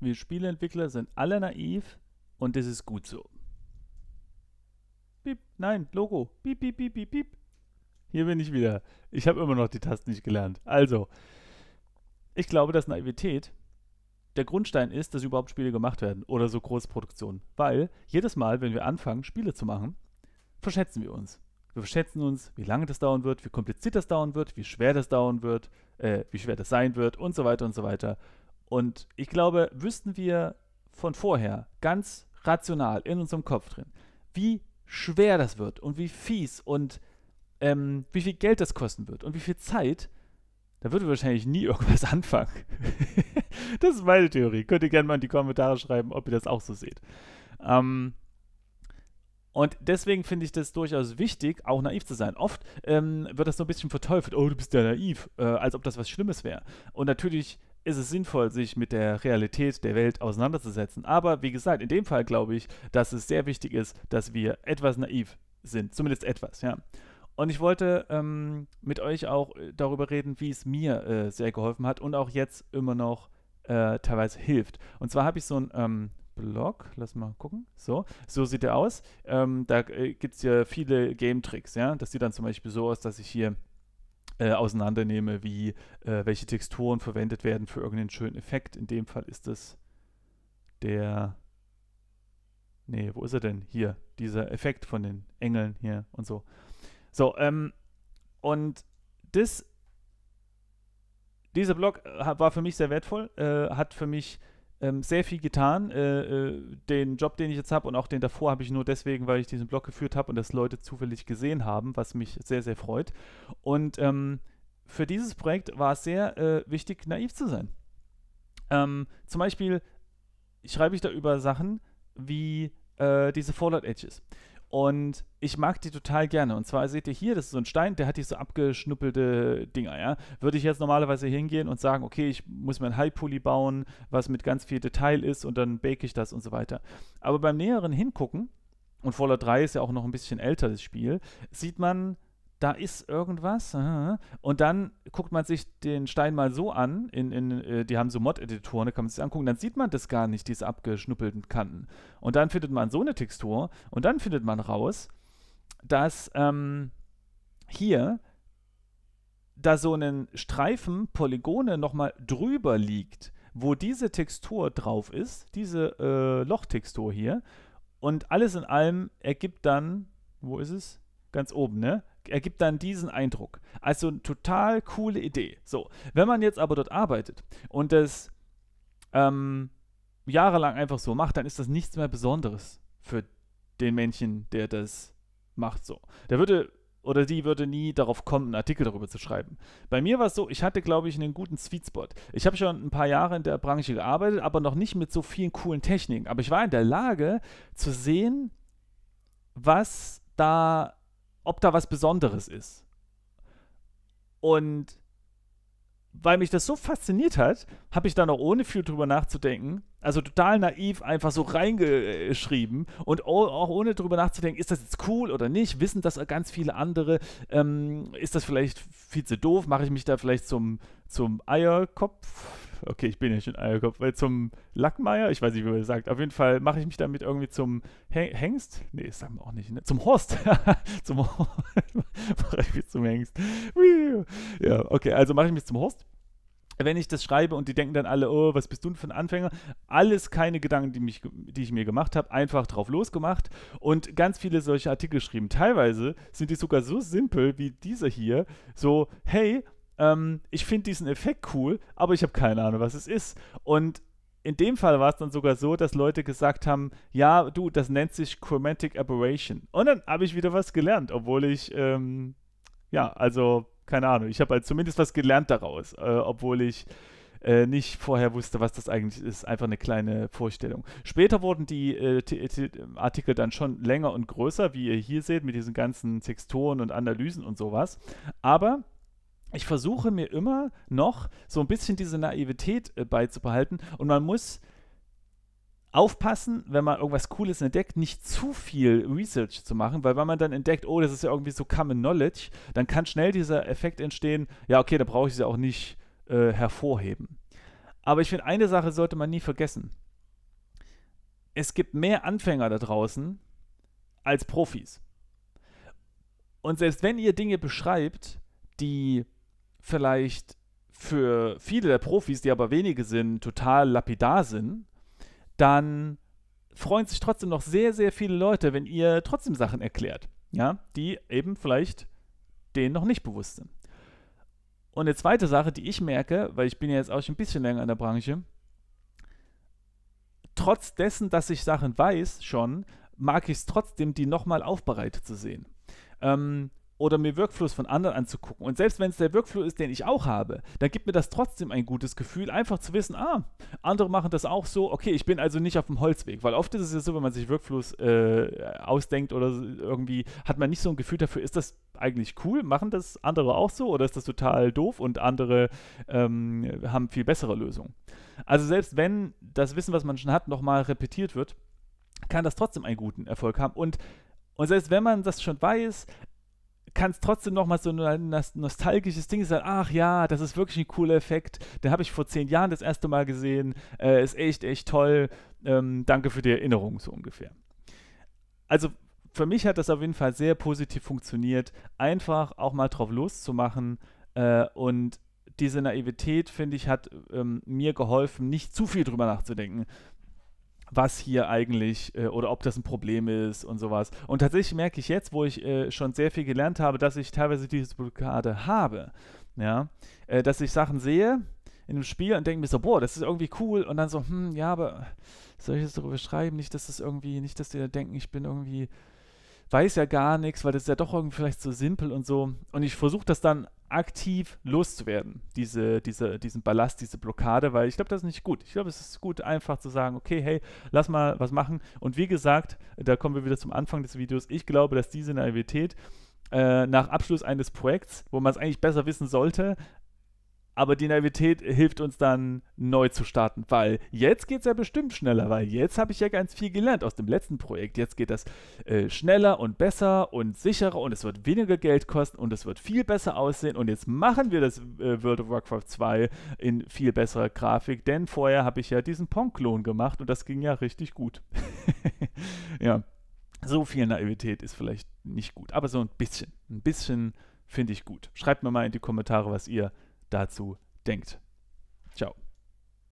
wir Spieleentwickler sind alle naiv und das ist gut so. Piep, nein, Logo. Piep, piep, piep, piep, piep. Hier bin ich wieder. Ich habe immer noch die Tasten nicht gelernt. Also, ich glaube, dass Naivität der Grundstein ist, dass überhaupt Spiele gemacht werden oder so Großproduktionen. Weil jedes Mal, wenn wir anfangen, Spiele zu machen, verschätzen wir uns. Wir verschätzen uns, wie lange das dauern wird, wie kompliziert das dauern wird, wie schwer das dauern wird, äh, wie schwer das sein wird und so weiter und so weiter. Und ich glaube, wüssten wir von vorher ganz rational in unserem Kopf drin, wie schwer das wird und wie fies und ähm, wie viel Geld das kosten wird und wie viel Zeit, da würden wir wahrscheinlich nie irgendwas anfangen. das ist meine Theorie. Könnt ihr gerne mal in die Kommentare schreiben, ob ihr das auch so seht. Ähm, und deswegen finde ich das durchaus wichtig, auch naiv zu sein. Oft ähm, wird das so ein bisschen verteufelt. Oh, du bist ja naiv, äh, als ob das was Schlimmes wäre. Und natürlich ist es sinnvoll, sich mit der Realität der Welt auseinanderzusetzen. Aber wie gesagt, in dem Fall glaube ich, dass es sehr wichtig ist, dass wir etwas naiv sind, zumindest etwas, ja. Und ich wollte ähm, mit euch auch äh, darüber reden, wie es mir äh, sehr geholfen hat und auch jetzt immer noch äh, teilweise hilft. Und zwar habe ich so ein ähm, Blog, lass mal gucken. So, so sieht er aus. Ähm, da äh, gibt es ja viele Game-Tricks, ja. Das sieht dann zum Beispiel so aus, dass ich hier äh, auseinandernehme, wie äh, welche Texturen verwendet werden für irgendeinen schönen Effekt. In dem Fall ist es der. Nee, wo ist er denn? Hier, dieser Effekt von den Engeln hier und so. So, ähm, und das, dieser Blog äh, war für mich sehr wertvoll, äh, hat für mich ähm, sehr viel getan. Äh, äh, den Job, den ich jetzt habe und auch den davor habe ich nur deswegen, weil ich diesen Blog geführt habe und das Leute zufällig gesehen haben, was mich sehr, sehr freut. Und ähm, für dieses Projekt war es sehr äh, wichtig, naiv zu sein. Ähm, zum Beispiel schreibe ich da über Sachen wie äh, diese Fallout Edges. Und ich mag die total gerne. Und zwar seht ihr hier, das ist so ein Stein, der hat diese abgeschnuppelte Dinger, ja. Würde ich jetzt normalerweise hingehen und sagen, okay, ich muss mir ein High-Poly bauen, was mit ganz viel Detail ist und dann bake ich das und so weiter. Aber beim näheren Hingucken, und Fallout 3 ist ja auch noch ein bisschen älter, das Spiel, sieht man, da ist irgendwas. Und dann guckt man sich den Stein mal so an, in, in, äh, die haben so Mod-Editoren, da kann man sich angucken, dann sieht man das gar nicht, diese abgeschnuppelten Kanten. Und dann findet man so eine Textur und dann findet man raus, dass ähm, hier da so einen Streifen Polygone nochmal drüber liegt, wo diese Textur drauf ist, diese äh, Lochtextur hier. Und alles in allem ergibt dann, wo ist es? Ganz oben, ne? ergibt dann diesen Eindruck. Also eine total coole Idee. So, wenn man jetzt aber dort arbeitet und das ähm, jahrelang einfach so macht, dann ist das nichts mehr Besonderes für den Menschen, der das macht so. Der würde oder die würde nie darauf kommen, einen Artikel darüber zu schreiben. Bei mir war es so, ich hatte, glaube ich, einen guten Sweet Spot. Ich habe schon ein paar Jahre in der Branche gearbeitet, aber noch nicht mit so vielen coolen Techniken. Aber ich war in der Lage zu sehen, was da ob da was Besonderes ist. Und weil mich das so fasziniert hat, habe ich da noch ohne viel drüber nachzudenken, also total naiv einfach so reingeschrieben und auch ohne drüber nachzudenken, ist das jetzt cool oder nicht, wissen das ganz viele andere, ähm, ist das vielleicht viel zu doof, mache ich mich da vielleicht zum, zum Eierkopf, okay, ich bin ja schon Eierkopf, weil zum Lackmeier, ich weiß nicht, wie man das sagt, auf jeden Fall mache ich mich damit irgendwie zum Hengst, nee, das sagen wir auch nicht, ne? zum Horst, zum Horst, mache ich mich zum Hengst. ja, okay, also mache ich mich zum Horst wenn ich das schreibe und die denken dann alle, oh, was bist du denn für ein Anfänger? Alles keine Gedanken, die, mich, die ich mir gemacht habe, einfach drauf losgemacht und ganz viele solche Artikel geschrieben. Teilweise sind die sogar so simpel wie dieser hier, so, hey, ähm, ich finde diesen Effekt cool, aber ich habe keine Ahnung, was es ist. Und in dem Fall war es dann sogar so, dass Leute gesagt haben, ja, du, das nennt sich Chromatic Aberration. Und dann habe ich wieder was gelernt, obwohl ich, ähm, ja, also keine Ahnung, ich habe halt zumindest was gelernt daraus, äh, obwohl ich äh, nicht vorher wusste, was das eigentlich ist. Einfach eine kleine Vorstellung. Später wurden die äh, Artikel dann schon länger und größer, wie ihr hier seht, mit diesen ganzen Texturen und Analysen und sowas. Aber ich versuche mir immer noch so ein bisschen diese Naivität äh, beizubehalten und man muss aufpassen, wenn man irgendwas Cooles entdeckt, nicht zu viel Research zu machen, weil wenn man dann entdeckt, oh, das ist ja irgendwie so Common Knowledge, dann kann schnell dieser Effekt entstehen, ja, okay, da brauche ich es ja auch nicht äh, hervorheben. Aber ich finde, eine Sache sollte man nie vergessen. Es gibt mehr Anfänger da draußen als Profis. Und selbst wenn ihr Dinge beschreibt, die vielleicht für viele der Profis, die aber wenige sind, total lapidar sind, dann freuen sich trotzdem noch sehr, sehr viele Leute, wenn ihr trotzdem Sachen erklärt, ja, die eben vielleicht denen noch nicht bewusst sind. Und eine zweite Sache, die ich merke, weil ich bin ja jetzt auch schon ein bisschen länger in der Branche, trotz dessen, dass ich Sachen weiß schon, mag ich es trotzdem, die nochmal aufbereitet zu sehen. Ähm, oder mir Workflows von anderen anzugucken. Und selbst wenn es der Workflow ist, den ich auch habe, dann gibt mir das trotzdem ein gutes Gefühl, einfach zu wissen, ah, andere machen das auch so, okay, ich bin also nicht auf dem Holzweg. Weil oft ist es ja so, wenn man sich Workflows äh, ausdenkt oder irgendwie, hat man nicht so ein Gefühl dafür, ist das eigentlich cool, machen das andere auch so oder ist das total doof und andere ähm, haben viel bessere Lösungen. Also selbst wenn das Wissen, was man schon hat, nochmal repetiert wird, kann das trotzdem einen guten Erfolg haben. Und, und selbst wenn man das schon weiß, kann es trotzdem nochmal so ein nostalgisches Ding sein. Ach ja, das ist wirklich ein cooler Effekt. Den habe ich vor zehn Jahren das erste Mal gesehen. Äh, ist echt, echt toll. Ähm, danke für die Erinnerung, so ungefähr. Also für mich hat das auf jeden Fall sehr positiv funktioniert, einfach auch mal drauf loszumachen. Äh, und diese Naivität, finde ich, hat ähm, mir geholfen, nicht zu viel drüber nachzudenken was hier eigentlich äh, oder ob das ein Problem ist und sowas. Und tatsächlich merke ich jetzt, wo ich äh, schon sehr viel gelernt habe, dass ich teilweise diese Blockade habe. Ja, äh, dass ich Sachen sehe in einem Spiel und denke mir so, boah, das ist irgendwie cool und dann so, hm, ja, aber soll ich das darüber schreiben? Nicht, dass das irgendwie, nicht, dass die da denken, ich bin irgendwie weiß ja gar nichts, weil das ist ja doch irgendwie vielleicht so simpel und so. Und ich versuche das dann aktiv loszuwerden, diese, diese, diesen Ballast, diese Blockade, weil ich glaube, das ist nicht gut. Ich glaube, es ist gut, einfach zu sagen, okay, hey, lass mal was machen. Und wie gesagt, da kommen wir wieder zum Anfang des Videos. Ich glaube, dass diese Naivität äh, nach Abschluss eines Projekts, wo man es eigentlich besser wissen sollte, aber die Naivität hilft uns dann neu zu starten, weil jetzt geht es ja bestimmt schneller, weil jetzt habe ich ja ganz viel gelernt aus dem letzten Projekt. Jetzt geht das äh, schneller und besser und sicherer und es wird weniger Geld kosten und es wird viel besser aussehen und jetzt machen wir das äh, World of Warcraft 2 in viel besserer Grafik, denn vorher habe ich ja diesen Pong-Klon gemacht und das ging ja richtig gut. ja, so viel Naivität ist vielleicht nicht gut, aber so ein bisschen, ein bisschen finde ich gut. Schreibt mir mal in die Kommentare, was ihr dazu denkt. Ciao.